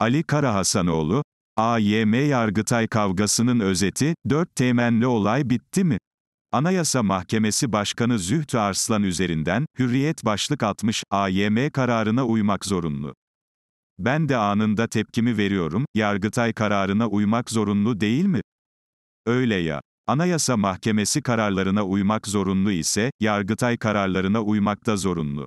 Ali Kara Hasanoğlu, AYM Yargıtay kavgasının özeti, 4 temenli olay bitti mi? Anayasa Mahkemesi Başkanı Zühtü Arslan üzerinden, hürriyet başlık atmış, AYM kararına uymak zorunlu. Ben de anında tepkimi veriyorum, Yargıtay kararına uymak zorunlu değil mi? Öyle ya. Anayasa Mahkemesi kararlarına uymak zorunlu ise, Yargıtay kararlarına uymak da zorunlu.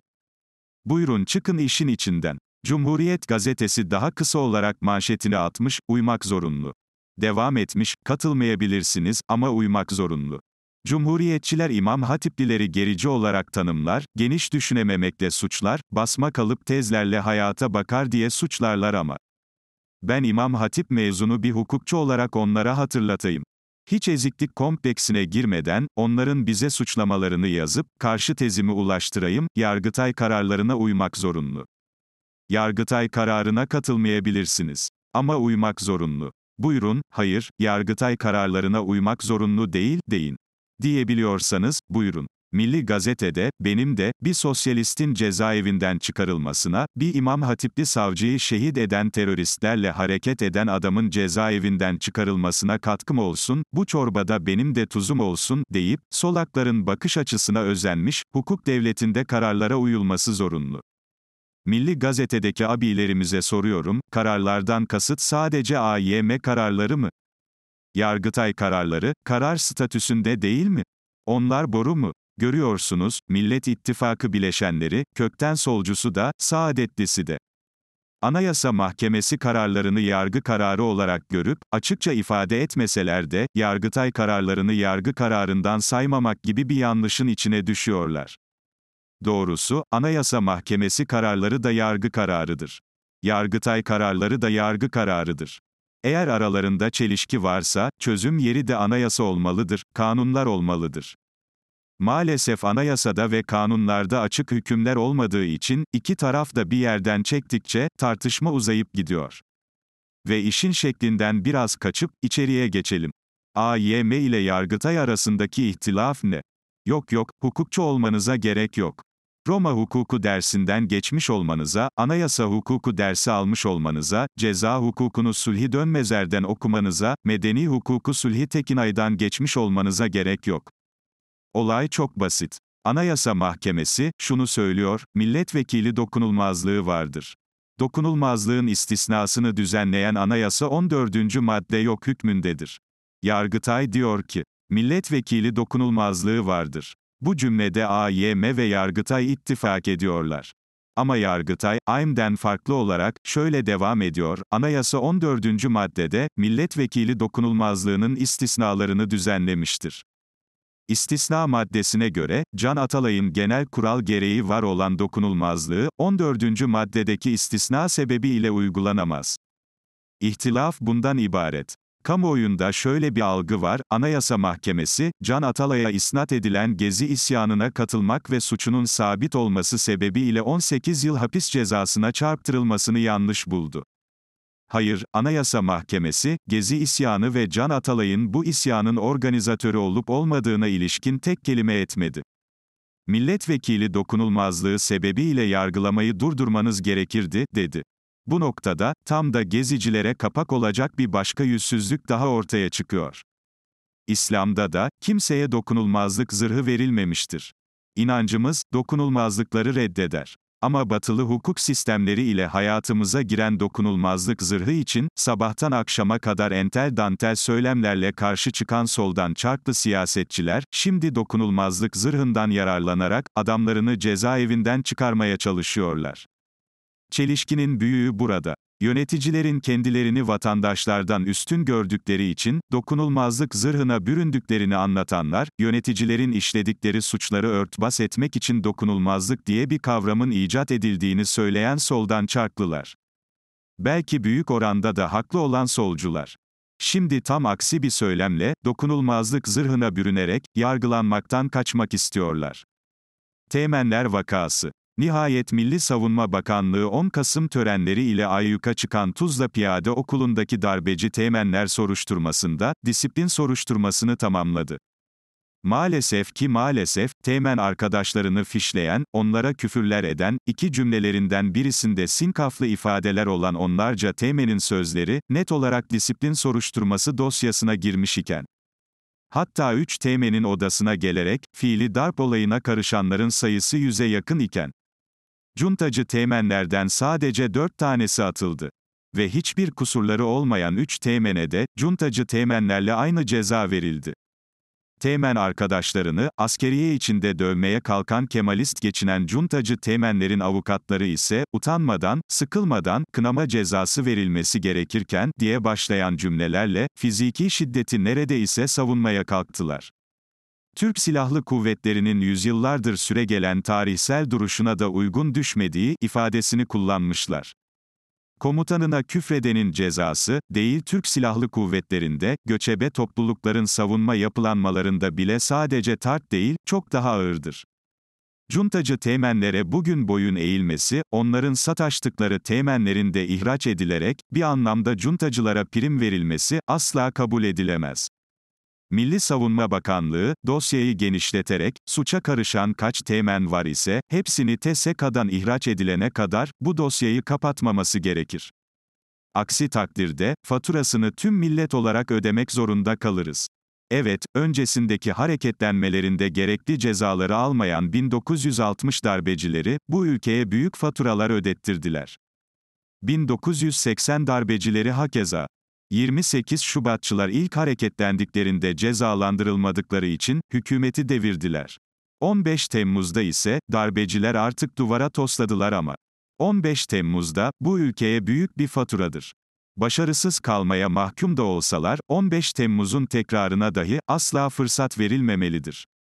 Buyurun çıkın işin içinden. Cumhuriyet gazetesi daha kısa olarak manşetini atmış, uymak zorunlu. Devam etmiş, katılmayabilirsiniz ama uymak zorunlu. Cumhuriyetçiler İmam Hatiplileri gerici olarak tanımlar, geniş düşünememekle suçlar, basma kalıp tezlerle hayata bakar diye suçlarlar ama. Ben İmam Hatip mezunu bir hukukçu olarak onlara hatırlatayım. Hiç eziklik kompleksine girmeden, onların bize suçlamalarını yazıp, karşı tezimi ulaştırayım, Yargıtay kararlarına uymak zorunlu. Yargıtay kararına katılmayabilirsiniz. Ama uymak zorunlu. Buyurun, hayır, Yargıtay kararlarına uymak zorunlu değil, deyin. Diyebiliyorsanız, buyurun. Milli Gazete'de, benim de, bir sosyalistin cezaevinden çıkarılmasına, bir imam hatipli savcıyı şehit eden teröristlerle hareket eden adamın cezaevinden çıkarılmasına katkım olsun, bu çorbada benim de tuzum olsun, deyip, solakların bakış açısına özenmiş, hukuk devletinde kararlara uyulması zorunlu. Milli Gazete'deki abilerimize soruyorum, kararlardan kasıt sadece AYM kararları mı? Yargıtay kararları, karar statüsünde değil mi? Onlar boru mu? Görüyorsunuz, Millet İttifakı bileşenleri, kökten solcusu da, saadetlisi de. Anayasa Mahkemesi kararlarını yargı kararı olarak görüp, açıkça ifade etmeseler de, Yargıtay kararlarını yargı kararından saymamak gibi bir yanlışın içine düşüyorlar. Doğrusu, Anayasa Mahkemesi kararları da yargı kararıdır. Yargıtay kararları da yargı kararıdır. Eğer aralarında çelişki varsa, çözüm yeri de anayasa olmalıdır, kanunlar olmalıdır. Maalesef anayasada ve kanunlarda açık hükümler olmadığı için, iki taraf da bir yerden çektikçe, tartışma uzayıp gidiyor. Ve işin şeklinden biraz kaçıp, içeriye geçelim. AYM ile Yargıtay arasındaki ihtilaf ne? Yok yok, hukukçu olmanıza gerek yok. Roma hukuku dersinden geçmiş olmanıza, anayasa hukuku dersi almış olmanıza, ceza hukukunu Sulhi Dönmezer'den okumanıza, medeni hukuku Sulhi Tekinay'dan geçmiş olmanıza gerek yok. Olay çok basit. Anayasa Mahkemesi, şunu söylüyor, milletvekili dokunulmazlığı vardır. Dokunulmazlığın istisnasını düzenleyen anayasa 14. madde yok hükmündedir. Yargıtay diyor ki, milletvekili dokunulmazlığı vardır. Bu cümlede AYM ve Yargıtay ittifak ediyorlar. Ama Yargıtay, AYM'den farklı olarak, şöyle devam ediyor, Anayasa 14. maddede, milletvekili dokunulmazlığının istisnalarını düzenlemiştir. İstisna maddesine göre, Can Atalay'ın genel kural gereği var olan dokunulmazlığı, 14. maddedeki istisna sebebiyle uygulanamaz. İhtilaf bundan ibaret. Kamuoyunda şöyle bir algı var, Anayasa Mahkemesi, Can Atalay'a isnat edilen Gezi isyanına katılmak ve suçunun sabit olması sebebiyle 18 yıl hapis cezasına çarptırılmasını yanlış buldu. Hayır, Anayasa Mahkemesi, Gezi isyanı ve Can Atalay'ın bu isyanın organizatörü olup olmadığına ilişkin tek kelime etmedi. Milletvekili dokunulmazlığı sebebiyle yargılamayı durdurmanız gerekirdi, dedi. Bu noktada, tam da gezicilere kapak olacak bir başka yüzsüzlük daha ortaya çıkıyor. İslam'da da, kimseye dokunulmazlık zırhı verilmemiştir. İnancımız, dokunulmazlıkları reddeder. Ama batılı hukuk sistemleri ile hayatımıza giren dokunulmazlık zırhı için, sabahtan akşama kadar entel dantel söylemlerle karşı çıkan soldan çarklı siyasetçiler, şimdi dokunulmazlık zırhından yararlanarak, adamlarını cezaevinden çıkarmaya çalışıyorlar. Çelişkinin büyüğü burada. Yöneticilerin kendilerini vatandaşlardan üstün gördükleri için dokunulmazlık zırhına büründüklerini anlatanlar, yöneticilerin işledikleri suçları örtbas etmek için dokunulmazlık diye bir kavramın icat edildiğini söyleyen soldan çarklılar. Belki büyük oranda da haklı olan solcular. Şimdi tam aksi bir söylemle dokunulmazlık zırhına bürünerek yargılanmaktan kaçmak istiyorlar. Teğmenler vakası Nihayet Milli Savunma Bakanlığı 10 Kasım törenleri ile ayyuka çıkan Tuzla Piyade Okulu'ndaki darbeci Temenler soruşturmasında, disiplin soruşturmasını tamamladı. Maalesef ki maalesef, Temen arkadaşlarını fişleyen, onlara küfürler eden, iki cümlelerinden birisinde sinkaflı ifadeler olan onlarca Temenin sözleri, net olarak disiplin soruşturması dosyasına girmiş iken. Hatta 3 Temenin odasına gelerek, fiili darp olayına karışanların sayısı yüze yakın iken. Cuntacı teğmenlerden sadece dört tanesi atıldı. Ve hiçbir kusurları olmayan üç teğmene de, cuntacı teğmenlerle aynı ceza verildi. Teğmen arkadaşlarını, askeriye içinde dövmeye kalkan Kemalist geçinen cuntacı teğmenlerin avukatları ise, utanmadan, sıkılmadan, kınama cezası verilmesi gerekirken, diye başlayan cümlelerle, fiziki şiddeti neredeyse savunmaya kalktılar. Türk Silahlı Kuvvetleri'nin yüzyıllardır süregelen tarihsel duruşuna da uygun düşmediği ifadesini kullanmışlar. Komutanına küfredenin cezası, değil Türk Silahlı Kuvvetleri'nde, göçebe toplulukların savunma yapılanmalarında bile sadece tart değil, çok daha ağırdır. Cuntacı Temenlere bugün boyun eğilmesi, onların sataştıkları Temenlerinde ihraç edilerek, bir anlamda cuntacılara prim verilmesi, asla kabul edilemez. Milli Savunma Bakanlığı, dosyayı genişleterek, suça karışan kaç temen var ise, hepsini TSK'dan ihraç edilene kadar, bu dosyayı kapatmaması gerekir. Aksi takdirde, faturasını tüm millet olarak ödemek zorunda kalırız. Evet, öncesindeki hareketlenmelerinde gerekli cezaları almayan 1960 darbecileri, bu ülkeye büyük faturalar ödettirdiler. 1980 darbecileri hakeza. 28 Şubatçılar ilk hareketlendiklerinde cezalandırılmadıkları için hükümeti devirdiler. 15 Temmuz'da ise darbeciler artık duvara tosladılar ama 15 Temmuz'da bu ülkeye büyük bir faturadır. Başarısız kalmaya mahkum da olsalar 15 Temmuz'un tekrarına dahi asla fırsat verilmemelidir.